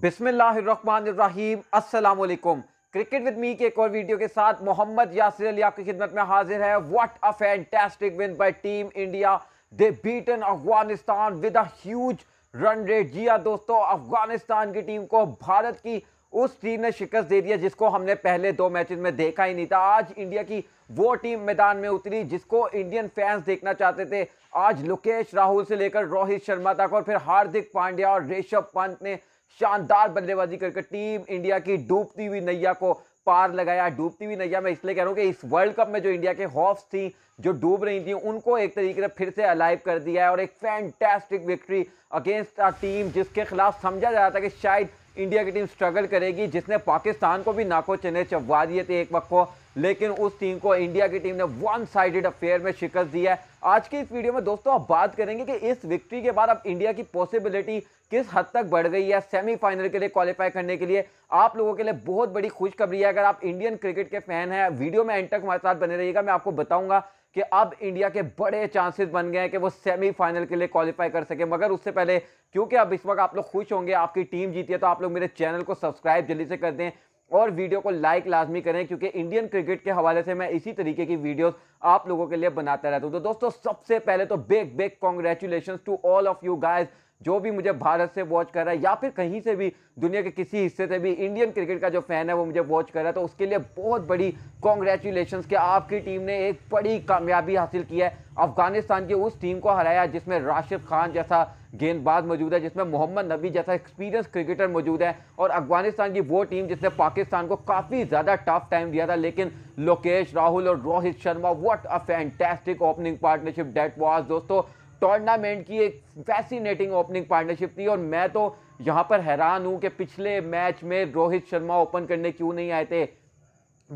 बिस्मिल्लाम असलकुम cricket with me के एक और वीडियो के साथ मोहम्मद यासिर अली आपकी खिदमत में हाजिर है what a fantastic win by team India they beaten Afghanistan with a huge run rate जी हाँ दोस्तों अफगानिस्तान की टीम को भारत की उस टीम ने शिकस्त दे दिया जिसको हमने पहले दो मैच में देखा ही नहीं था आज इंडिया की वो टीम मैदान में उतरी जिसको इंडियन फैंस देखना चाहते थे आज लोकेश राहुल से लेकर रोहित शर्मा तक और फिर हार्दिक पांड्या और ऋषभ पंत ने शानदार बल्लेबाजी करके टीम इंडिया की डूबती हुई नैया को पार लगाया डूबती हुई नैया मैं इसलिए कह रहा हूँ कि इस वर्ल्ड कप में जो इंडिया के हॉफ्स थी जो डूब रही थी उनको एक तरीके से फिर से अलाइव कर दिया है और एक fantastic victory against a team जिसके खिलाफ समझा जा रहा था कि शायद इंडिया की टीम स्ट्रगल करेगी जिसने पाकिस्तान को भी नाको चने चबवा दिए थे एक वक्त को लेकिन उस टीम को इंडिया की टीम ने वन साइडेड अफेयर में शिकस्त दी है आज की इस वीडियो में दोस्तों अब बात करेंगे कि इस विक्ट्री के बाद अब इंडिया की पॉसिबिलिटी किस हद तक बढ़ गई है सेमीफाइनल के लिए क्वालिफाई करने के लिए आप लोगों के लिए बहुत बड़ी खुशखबरी है अगर आप इंडियन क्रिकेट के फैन हैं वीडियो में एंड तक हमारे साथ बने रहिएगा मैं आपको बताऊंगा कि अब इंडिया के बड़े चांसेस बन गए हैं कि वो सेमीफाइनल के लिए क्वालिफाई कर सके मगर उससे पहले क्योंकि अब इस वक्त आप लोग खुश होंगे आपकी टीम जीती है तो आप लोग मेरे चैनल को सब्सक्राइब जल्दी से कर दें और वीडियो को लाइक लाजमी करें क्योंकि इंडियन क्रिकेट के हवाले से मैं इसी तरीके की वीडियोस आप लोगों के लिए बनाता रहता हूं तो दोस्तों सबसे पहले तो big big congratulation to all of you guys जो भी मुझे भारत से वॉच कर रहा है या फिर कहीं से भी दुनिया के किसी हिस्से से भी इंडियन क्रिकेट का जो फैन है वो मुझे वॉच कर रहा है तो उसके लिए बहुत बड़ी कॉन्ग्रेचुलेशन कि आपकी टीम ने एक बड़ी कामयाबी हासिल की है अफगानिस्तान की उस टीम को हराया जिसमें राशिद खान जैसा गेंदबाज मौजूद है जिसमें मोहम्मद नबी जैसा एक्सपीरियंस क्रिकेटर मौजूद है और अफगानिस्तान की वो टीम जिसने पाकिस्तान को काफ़ी ज़्यादा टफ टाइम दिया था लेकिन लोकेश राहुल और Rohit Sharma what a fantastic opening partnership that was दोस्तों टूर्नामेंट की एक फैसिनेटिंग ओपनिंग पार्टनरशिप थी और मैं तो यहाँ पर हैरान हूँ कि पिछले मैच में रोहित शर्मा ओपन करने क्यों नहीं आए थे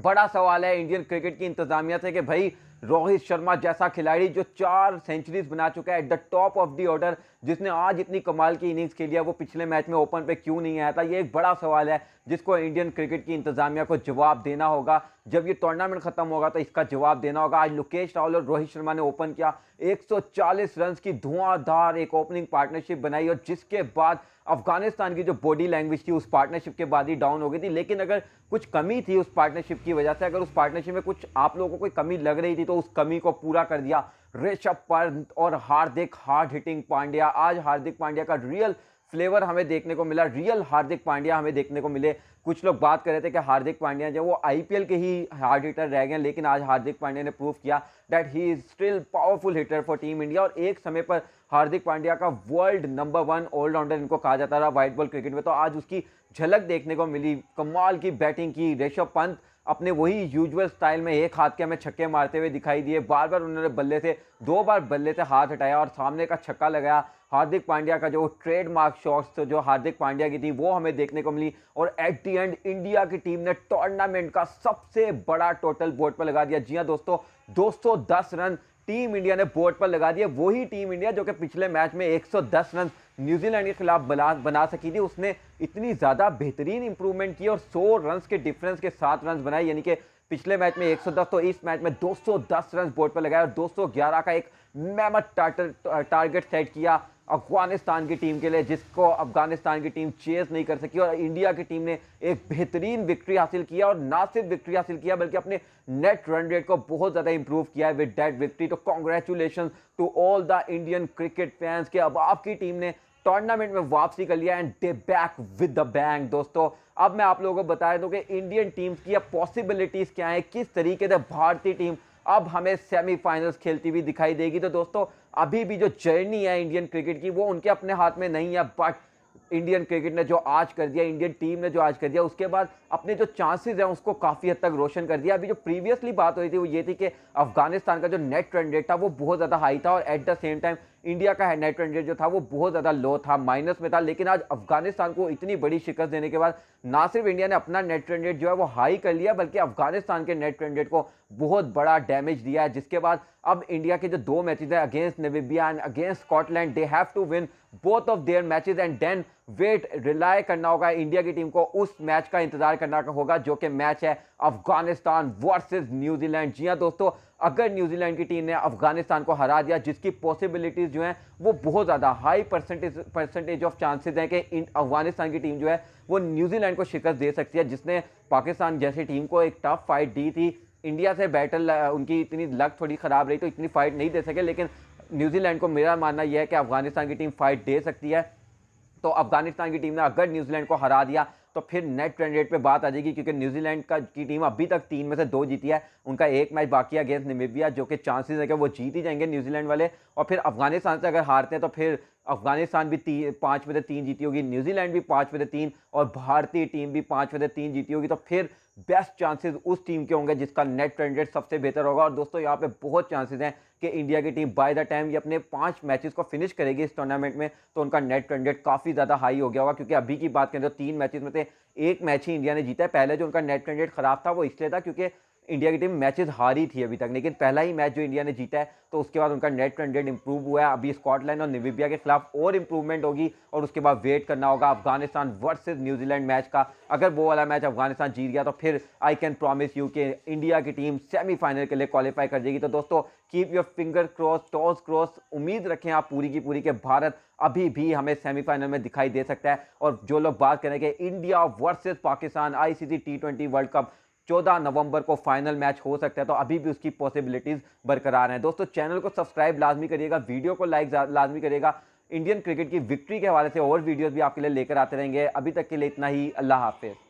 बड़ा सवाल है इंडियन क्रिकेट की इंतजामिया से कि भाई रोहित शर्मा जैसा खिलाड़ी जो चार सेंचुरीज बना चुका है at the top of the order जिसने आज इतनी कमाल की इनिंग्स खेली है वो पिछले मैच में ओपन पे क्यों नहीं आया था ये एक बड़ा सवाल है जिसको इंडियन क्रिकेट की इंतजामिया को जवाब देना होगा जब ये टूर्नामेंट खत्म होगा तो इसका जवाब देना होगा आज लोकेश राहुल और रोहित शर्मा ने ओपन किया 140 रन की धुआंधार एक ओपनिंग पार्टनरशिप बनाई और जिसके बाद अफगानिस्तान की जो बॉडी लैंग्वेज थी उस पार्टनरशिप के बाद ही डाउन हो गई थी लेकिन अगर कुछ कमी थी उस पार्टनरशिप की वजह से अगर उस पार्टनरशिप में कुछ आप लोगों को कोई कमी लग रही थी तो उस कमी को पूरा कर दिया ऋषभ पंत और हार्दिक हार्ड हिटिंग पांड्या आज हार्दिक पांड्या का रियल फ्लेवर हमें देखने को मिला रियल हार्दिक पांड्या हमें देखने को मिले कुछ लोग बात कर रहे थे कि हार्दिक पांड्या जो वो आईपीएल के ही हार्ड हिटर रह गए लेकिन आज हार्दिक पांड्या ने प्रूव किया that he is still powerful hitter for team India और एक समय पर हार्दिक पांड्या का वर्ल्ड नंबर वन ऑलराउंडर इनको कहा जाता रहा व्हाइट बॉल क्रिकेट में तो आज उसकी झलक देखने को मिली कमाल की बैटिंग की ऋषभ पंत अपने वही यूजुअल स्टाइल में एक हाथ के हमें छक्के मारते हुए दिखाई दिए बार बार उन्होंने बल्ले से दो बार बल्ले से हाथ हटाया और सामने का छक्का लगाया हार्दिक पांड्या का जो ट्रेडमार्क शॉट्स तो जो हार्दिक पांड्या की थी वो हमें देखने को मिली और एट दी एंड इंडिया की टीम ने टूर्नामेंट का सबसे बड़ा टोटल बोर्ड पर लगा दिया जी हाँ दोस्तों 210 रन टीम इंडिया ने बोर्ड पर लगा दिया वही टीम इंडिया जो कि पिछले मैच में 110 रन न्यूजीलैंड के खिलाफ बना सकी थी उसने इतनी ज़्यादा बेहतरीन इंप्रूवमेंट की और 100 रन के डिफरेंस के साथ रन बनाए यानी कि पिछले मैच में 110 तो इस मैच में 210 सौ रन बोर्ड पर लगाए और 211 का एक मैमत टारगेट सेट किया अफगानिस्तान की टीम के लिए जिसको अफगानिस्तान की टीम चेस नहीं कर सकी और इंडिया की टीम ने एक बेहतरीन विक्ट्री हासिल किया और ना सिर्फ विक्ट्री हासिल किया बल्कि अपने नेट रन रेट को बहुत ज़्यादा इंप्रूव किया है विद डेट विक्ट्री तो congratulation to all the Indian cricket fans के अब आपकी टीम ने टूर्नामेंट में वापसी कर लिया and they back with the bang दोस्तों अब मैं आप लोगों को बता दूं कि इंडियन टीम्स की अब पॉसिबिलिटीज़ क्या है किस तरीके से भारतीय टीम अब हमें सेमीफाइनल्स खेलती हुई दिखाई देगी तो दोस्तों अभी भी जो जर्नी है इंडियन क्रिकेट की वो उनके अपने हाथ में नहीं है बट इंडियन क्रिकेट ने जो आज कर दिया इंडियन टीम ने जो आज कर दिया उसके बाद अपने जो चांसेस हैं उसको काफ़ी हद तक रोशन कर दिया अभी जो प्रीवियसली बात हो रही थी वो ये थी कि अफगानिस्तान का जो नेट ट्रेंड रेट था वो बहुत ज़्यादा हाई था और at the same time India का नेट ट्रेंड रेट जो था वो बहुत ज़्यादा लो था माइनस में था लेकिन आज अफगानिस्तान को इतनी बड़ी शिकस्त देने के बाद ना सिर्फ इंडिया ने अपना नेट ट्रेंड रेट जो है वो हाई कर लिया बल्कि अफगानिस्तान के नेट ट्रेंड रेट को बहुत बड़ा डैमेज दिया है जिसके बाद अब इंडिया के जो दो मैचेज हैं against Namibia and against Scotland they have to win both of their matches and then wait rely करना होगा इंडिया की टीम को उस मैच का इंतजार करना होगा जो कि मैच है अफगानिस्तान वर्सेस न्यूजीलैंड जी हाँ दोस्तों अगर न्यूजीलैंड की टीम ने अफगानिस्तान को हरा दिया जिसकी पॉसिबिलिटीज़ जो हैं वो बहुत ज़्यादा high percentage percentage of chances हैं कि अफगानिस्तान की टीम जो है वो न्यूजीलैंड को शिकस्त दे सकती है जिसने पाकिस्तान जैसी टीम को एक टफ फाइट दी थी इंडिया से बैटल उनकी इतनी लक थोड़ी ख़राब रही तो इतनी फाइट नहीं दे सके लेकिन न्यूजीलैंड को मेरा मानना यह है कि अफगानिस्तान की टीम फाइट दे सकती है तो अफगानिस्तान की टीम ने अगर न्यूजीलैंड को हरा दिया तो फिर नेट ट्रेंड रेट पे बात आ जाएगी क्योंकि न्यूजीलैंड का की टीम अभी तक तीन में से दो जीती है उनका एक मैच बाकी है अगेंस्ट निमिबिया जो कि चांसेस है कि वो जीत ही जाएंगे न्यूजीलैंड वाले और फिर अफगानिस्तान से अगर हारते हैं तो फिर अफगानिस्तान भी तीन पाँच में से तीन जीती होगी न्यूजीलैंड भी पाँच में से तीन और भारतीय टीम भी पाँच में से तीन जीती होगी तो फिर बेस्ट चांसेस उस टीम के होंगे जिसका नेट ट्रेंडेड सबसे बेहतर होगा और दोस्तों यहाँ पे बहुत चांसेस हैं कि इंडिया की टीम बाय द टाइम ये अपने पांच मैचेस को फिनिश करेगी इस टूर्नामेंट में तो उनका नेट ट्रेंडेड काफ़ी ज़्यादा हाई हो गया होगा क्योंकि अभी की बात करें तो तीन मैचेस में से एक मैच ही इंडिया ने जीता है पहले जो उनका नेट ट्रेंडेड खराब था वो इसलिए था क्योंकि इंडिया की टीम मैचेस हारी थी अभी तक लेकिन पहला ही मैच जो इंडिया ने जीता है तो उसके बाद उनका नेट ट्रेंडेड इंप्रूव हुआ है अभी स्कॉटलैंड और निविबिया के खिलाफ और इंप्रूवमेंट होगी और उसके बाद वेट करना होगा अफगानिस्तान वर्सेज न्यूजीलैंड मैच का अगर वो वाला मैच अफगानिस्तान जीत गया तो फिर आई कैन प्रॉमिस यू के इंडिया की टीम सेमीफाइनल के लिए क्वालिफाई कर जाएगी तो दोस्तों keep your finger cross toss cross उम्मीद रखें आप पूरी की पूरी के भारत अभी भी हमें सेमीफाइनल में दिखाई दे सकता है और जो लोग बात करेंगे India versus Pakistan ICC T twenty world cup चौदह नवंबर को फाइनल मैच हो सकता है तो अभी भी उसकी पॉसिबिलिटीज़ बरकरार हैं दोस्तों चैनल को सब्सक्राइब लाजमी करिएगा वीडियो को लाइक लाजमी करिएगा इंडियन क्रिकेट की विक्ट्री के हवाले से और वीडियोज़ भी आपके लिए लेकर आते रहेंगे अभी तक के लिए इतना ही अल्लाह हाफिज़